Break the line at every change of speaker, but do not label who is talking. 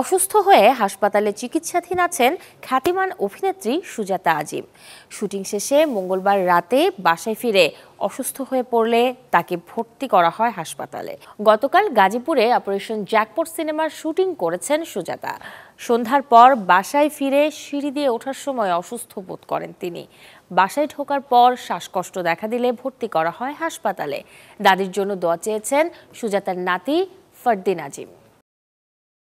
অসুস্থ হয়ে হাসপাতালে চিকিৎসাধীন আছেন খ্যাতিমান অভিনেত্রী সুজাতা আজিম শুটিং শেষে মঙ্গলবার রাতে বাসায় ফিরে অসুস্থ হয়ে পড়লে তাকে ভর্তি করা হয় হাসপাতালে গতকাল গাজীপুরে অপারেশন জ্যাকপট সিনেমার শুটিং করেছেন সুজাতা সন্ধ্যার পর বাসায় ফিরে সিঁড়ি দিয়ে ওঠার সময় অসুস্থ বোধ করেন তিনি বাসায় ঢোকার পর শ্বাসকষ্ট দেখা দিলে ভর্তি করা হয় হাসপাতালে দাদির জন্য দোয়া চেয়েছেন সুজাতার নাতি ফরদিন আজিম